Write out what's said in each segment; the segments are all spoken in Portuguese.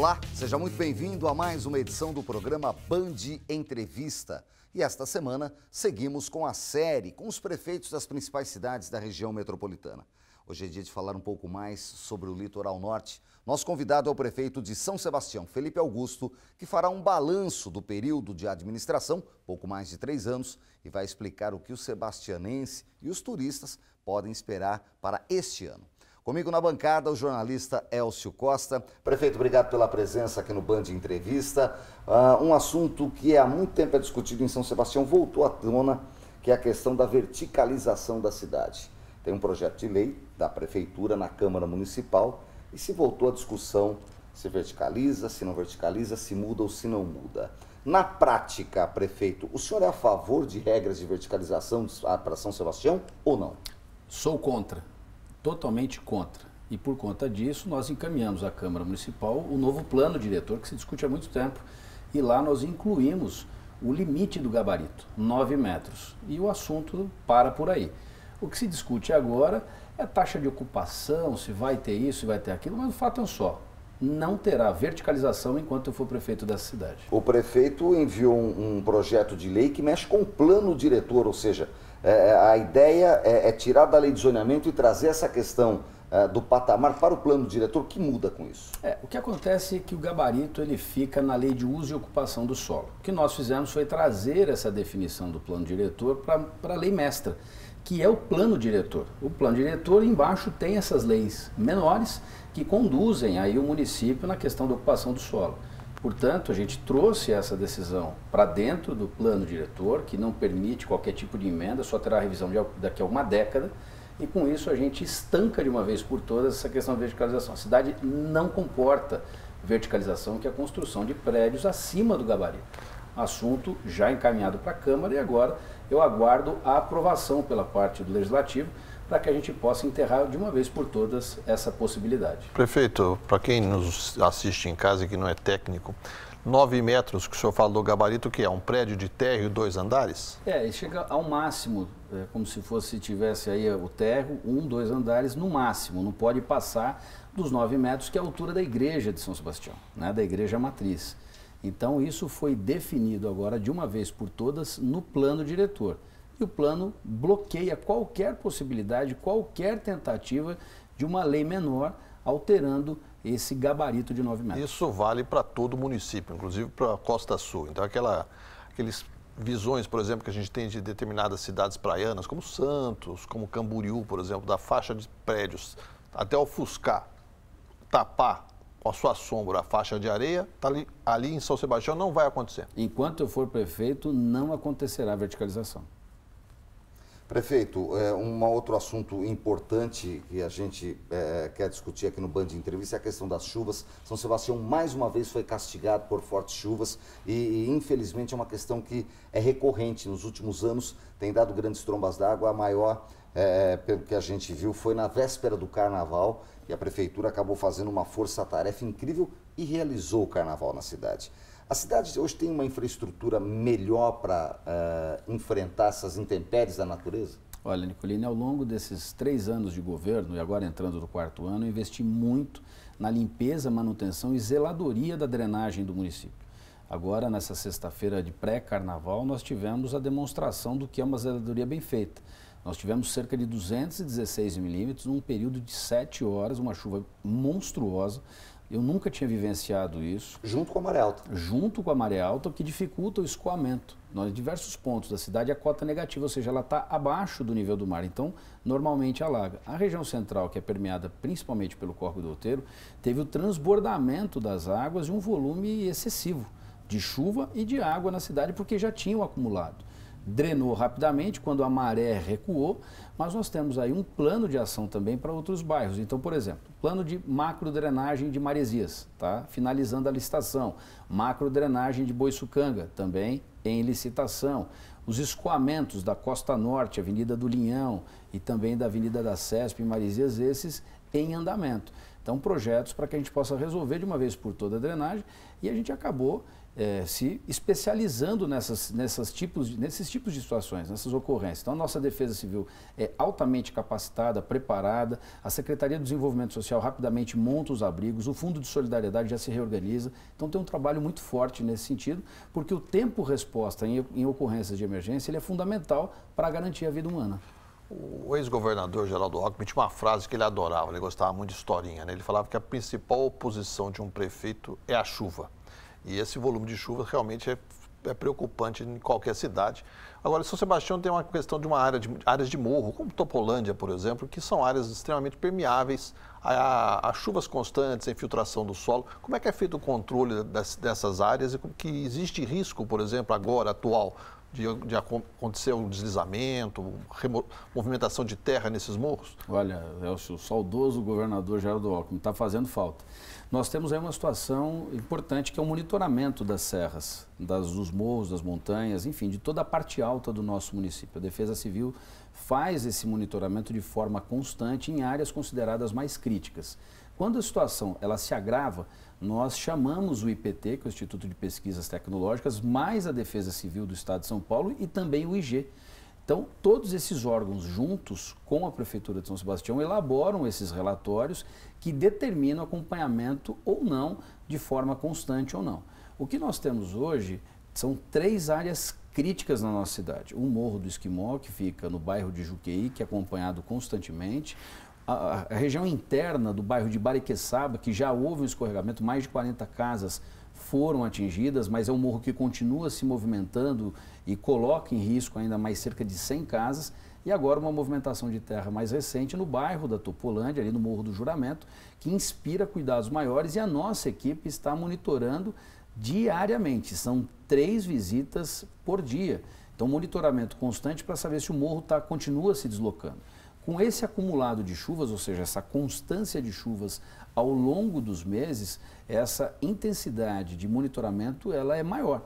Olá, seja muito bem-vindo a mais uma edição do programa Band Entrevista. E esta semana seguimos com a série com os prefeitos das principais cidades da região metropolitana. Hoje é dia de falar um pouco mais sobre o litoral norte. Nosso convidado é o prefeito de São Sebastião, Felipe Augusto, que fará um balanço do período de administração, pouco mais de três anos, e vai explicar o que o sebastianense e os turistas podem esperar para este ano. Comigo na bancada, o jornalista Elcio Costa. Prefeito, obrigado pela presença aqui no Band Entrevista. Uh, um assunto que há muito tempo é discutido em São Sebastião voltou à tona, que é a questão da verticalização da cidade. Tem um projeto de lei da Prefeitura na Câmara Municipal e se voltou à discussão se verticaliza, se não verticaliza, se muda ou se não muda. Na prática, prefeito, o senhor é a favor de regras de verticalização ah, para São Sebastião ou não? Sou contra totalmente contra. E por conta disso, nós encaminhamos à Câmara Municipal o novo plano diretor, que se discute há muito tempo. E lá nós incluímos o limite do gabarito, 9 metros. E o assunto para por aí. O que se discute agora é taxa de ocupação, se vai ter isso, se vai ter aquilo, mas o fato é um só. Não terá verticalização enquanto eu for prefeito dessa cidade. O prefeito enviou um, um projeto de lei que mexe com o plano diretor, ou seja, é, é, a ideia é, é, tirar da lei de zoneamento e trazer essa questão é, do patamar para o plano diretor. O que muda com isso? É, o que acontece é que o gabarito ele fica na lei de uso e ocupação do solo. O que nós fizemos foi trazer essa definição do plano diretor para a lei mestra, que é o plano diretor. O plano diretor embaixo tem essas leis menores que conduzem aí o município na questão da ocupação do solo. Portanto, a gente trouxe essa decisão para dentro do plano diretor, que não permite qualquer tipo de emenda, só terá revisão daqui a uma década, e com isso a gente estanca de uma vez por todas essa questão de verticalização. A cidade não comporta verticalização, que é a construção de prédios acima do gabarito. Assunto já encaminhado para a Câmara e agora eu aguardo a aprovação pela parte do Legislativo para que a gente possa enterrar de uma vez por todas essa possibilidade. Prefeito, para quem nos assiste em casa e que não é técnico, 9 metros que o senhor falou, gabarito, que é um prédio de térreo e dois andares? É, ele chega ao máximo, é, como se fosse, tivesse aí é, o térreo, um, dois andares no máximo, não pode passar dos 9 metros, que é a altura da igreja de São Sebastião, né, da igreja matriz. Então, isso foi definido agora, de uma vez por todas, no plano diretor e o plano bloqueia qualquer possibilidade, qualquer tentativa de uma lei menor alterando esse gabarito de 9 metros. Isso vale para todo o município, inclusive para a Costa Sul. Então, aquela, aqueles visões, por exemplo, que a gente tem de determinadas cidades praianas, como Santos, como Camboriú, por exemplo, da faixa de prédios até ofuscar, tapar com a sua sombra a faixa de areia, tá ali, ali em São Sebastião não vai acontecer. Enquanto eu for prefeito, não acontecerá verticalização. Prefeito, é, um outro assunto importante que a gente é, quer discutir aqui no Band de Entrevista é a questão das chuvas. São Sebastião mais uma vez foi castigado por fortes chuvas e, e infelizmente é uma questão que é recorrente. Nos últimos anos tem dado grandes trombas d'água. A maior, é, pelo que a gente viu, foi na véspera do carnaval e a prefeitura acabou fazendo uma força-tarefa incrível e realizou o carnaval na cidade. A cidade hoje tem uma infraestrutura melhor para uh, eh, enfrentar essas intempéries da natureza? Olha, Nicolini, ao longo desses três anos de governo, e agora entrando no quarto ano, eu investi muito na limpeza, manutenção e zeladoria da drenagem do município. Agora, nessa sexta-feira de pré-carnaval, nós tivemos a demonstração do que é uma zeladoria bem feita. Nós tivemos cerca de 216 milímetros num período de sete horas, uma chuva monstruosa. Eu nunca tinha vivenciado isso. Junto com a maré alta. Junto com a maré alta, o que dificulta o escoamento. Em diversos pontos da cidade, a cota é negativa, ou seja, ela está abaixo do nível do mar. Então, normalmente alaga. A região central, que é permeada principalmente pelo Corpo do Outeiro, teve o transbordamento das águas e um volume excessivo de chuva e de água na cidade, porque já tinham acumulado drenou rapidamente quando a maré recuou, mas nós temos aí um plano de ação também para outros bairros. Então, por exemplo, plano de macro drenagem de Maresias, tá? finalizando a licitação. Macro drenagem de Boiçucanga, também em licitação. Os escoamentos da Costa Norte, Avenida do Linhão e também da Avenida da Cesp em Maresias, esses em andamento. Então, projetos para que a gente possa resolver de uma vez por toda a drenagem e a gente acabou é, se especializando nessas, nessas tipos de, nesses tipos de situações, nessas ocorrências. Então, a nossa Defesa Civil é altamente capacitada, preparada, a Secretaria do Desenvolvimento Social rapidamente monta os abrigos, o Fundo de Solidariedade já se reorganiza. Então, tem um trabalho muito forte nesse sentido, porque o tempo-resposta em, em ocorrências de emergência ele é fundamental para garantir a vida humana. O ex-governador Geraldo Alckmin tinha uma frase que ele adorava, ele gostava muito de historinha. Né? Ele falava que a principal oposição de um prefeito é a chuva. E esse volume de chuva realmente é, é preocupante em qualquer cidade. Agora, São Sebastião tem uma questão de uma área de áreas de morro, como Topolândia, por exemplo, que são áreas extremamente permeáveis a, a, a chuvas constantes, a infiltração do solo. Como é que é feito o controle das, dessas áreas e que existe risco, por exemplo, agora, atual, de, de acontecer um deslizamento, movimentação de terra nesses morros? Olha, Elcio, o saudoso governador Geraldo Alckmin está fazendo falta. Nós temos aí uma situação importante que é o monitoramento das serras, das, dos morros, das montanhas, enfim, de toda a parte alta do nosso município. A Defesa Civil faz esse monitoramento de forma constante em áreas consideradas mais críticas. Quando a situação ela se agrava, nós chamamos o IPT, que é o Instituto de Pesquisas Tecnológicas, mais a Defesa Civil do Estado de São Paulo e também o IG. Então, todos esses órgãos juntos com a Prefeitura de São Sebastião elaboram esses relatórios que determinam acompanhamento ou não, de forma constante ou não. O que nós temos hoje são três áreas críticas na nossa cidade. O Morro do Esquimó, que fica no bairro de Juqueí, que é acompanhado constantemente. A, a região interna do bairro de Bariqueçaba, que já houve um escorregamento, mais de 40 casas foram atingidas, mas é um morro que continua se movimentando e coloca em risco ainda mais cerca de 100 casas. E agora uma movimentação de terra mais recente no bairro da Topolândia, ali no Morro do Juramento, que inspira cuidados maiores e a nossa equipe está monitorando diariamente. São três visitas por dia. Então, monitoramento constante para saber se o morro tá, continua se deslocando. Com esse acumulado de chuvas, ou seja, essa constância de chuvas ao longo dos meses, essa intensidade de monitoramento ela é maior,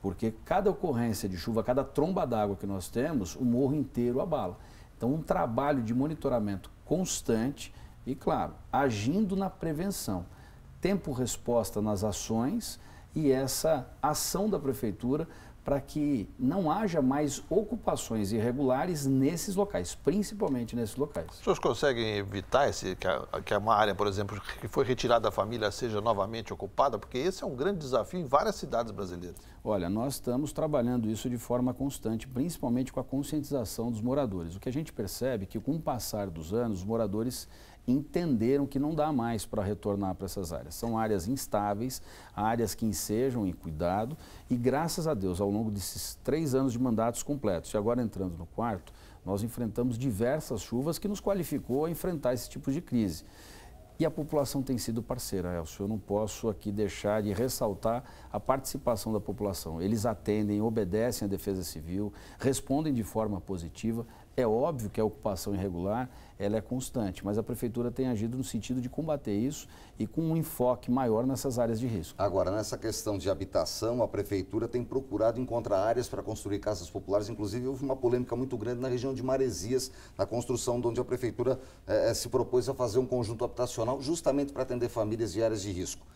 porque cada ocorrência de chuva, cada tromba d'água que nós temos, o morro inteiro abala. Então, um trabalho de monitoramento constante e, claro, agindo na prevenção. Tempo-resposta nas ações e essa ação da prefeitura para que não haja mais ocupações irregulares nesses locais, principalmente nesses locais. Os senhores conseguem evitar esse, que, a, que é uma área, por exemplo, que foi retirada da família seja novamente ocupada? Porque esse é um grande desafio em várias cidades brasileiras. Olha, nós estamos trabalhando isso de forma constante, principalmente com a conscientização dos moradores. O que a gente percebe é que, com o passar dos anos, os moradores entenderam que não dá mais para retornar para essas áreas. São áreas instáveis, áreas que ensejam em cuidado e, graças a Deus, ao longo desses três anos de mandatos completos, e agora entrando no quarto, nós enfrentamos diversas chuvas que nos qualificou a enfrentar esse tipo de crise. E a população tem sido parceira, Elcio. Eu não posso aqui deixar de ressaltar a participação da população. Eles atendem, obedecem à Defesa Civil, respondem de forma positiva, é óbvio que a ocupação irregular ela é constante, mas a prefeitura tem agido no sentido de combater isso e com um enfoque maior nessas áreas de risco. Agora, nessa questão de habitação, a prefeitura tem procurado encontrar áreas para construir casas populares. Inclusive, houve uma polêmica muito grande na região de Maresias, na construção de onde a prefeitura eh, eh se propôs a fazer um conjunto habitacional justamente para atender famílias de áreas de risco.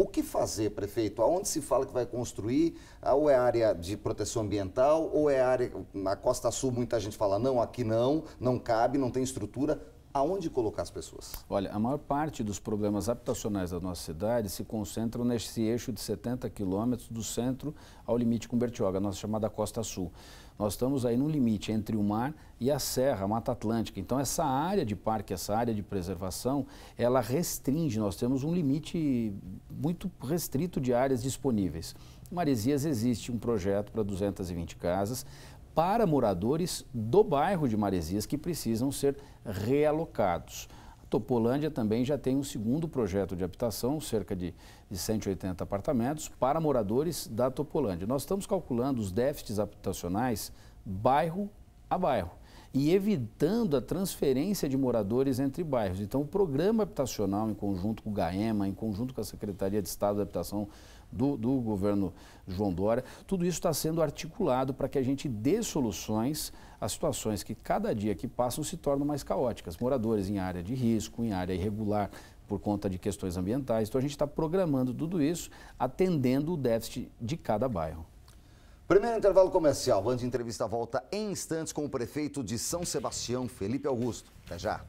O que fazer, prefeito? Aonde se fala que vai construir? Ah, ou é área de proteção ambiental? Ou é área. Na Costa Sul, muita gente fala: não, aqui não, não cabe, não tem estrutura aonde colocar as pessoas? Olha, a maior parte dos problemas habitacionais da nossa cidade se concentram nesse eixo de 70 quilômetros do centro ao limite com Bertioga, a nossa chamada Costa Sul. Nós estamos aí no limite entre o mar e a serra, a Mata Atlântica. Então, essa área de parque, essa área de preservação, ela restringe, nós temos um limite muito restrito de áreas disponíveis. Maresias existe um projeto para 220 casas para moradores do bairro de Maresias que precisam ser realocados. A Topolândia também já tem um segundo projeto de habitação, cerca de, de 180 apartamentos, para moradores da Topolândia. Nós estamos calculando os déficits habitacionais bairro a bairro e evitando a transferência de moradores entre bairros. Então, o programa habitacional, em conjunto com o GAEMA, em conjunto com a Secretaria de Estado da Habitação do, do governo João Dória, tudo isso está sendo articulado para que a gente dê soluções às situações que cada dia que passam se tornam mais caóticas. Moradores em área de risco, em área irregular, por conta de questões ambientais. Então, a gente está programando tudo isso, atendendo o déficit de cada bairro. Primeiro intervalo comercial. Band Entrevista volta em instantes com o prefeito de São Sebastião, Felipe Augusto. Até já.